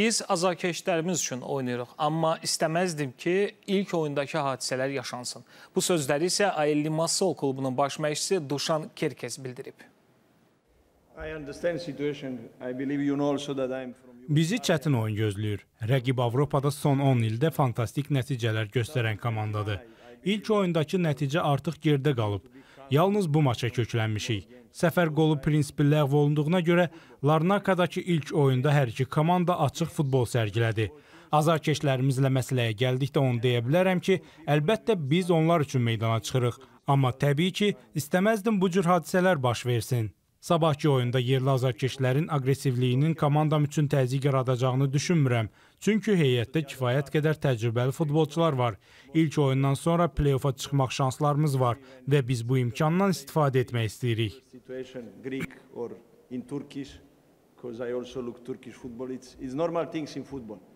Biz azarkeşlərimiz üçün oynayırıq, amma istəməzdim ki, ilk oyundakı hadisələr yaşansın. Bu sözləri isə Aelli Massol klubunun baş məşqçisi Duşan Kerkes bildirib. Bizi çətin oyun gözləyir. Rəqib Avropada son 10 ildə fantastik nəticələr göstərən komandadır. İlk oyundakı nəticə artıq gerdə qalıb. Yalnız bu maça köklənmişik. Səfər qolu prinsipi ləğv olunduğuna görə Larnakadakı ilk oyunda hər iki komanda açıq futbol sərgilədi. Azarkeşlərimizlə məsələyə gəldikdə onu deyə bilərəm ki, əlbəttə biz onlar üçün meydana çıxırıq. Amma təbii ki, istəməzdim bu cür hadisələr baş versin. Sabahkı oyunda yerli azarkeşlərin aqressivliyinin komandam üçün təzyiq yaradacağını düşünmürəm. Çünki heyətdə kifayət qədər təcrübəli futbolçular var. İlk oyundan sonra play-offa çıxmaq şanslarımız var və biz bu imkandan istifadə etmək istəyirik. in Turkish because I also look Turkish football. It's, it's normal things in football.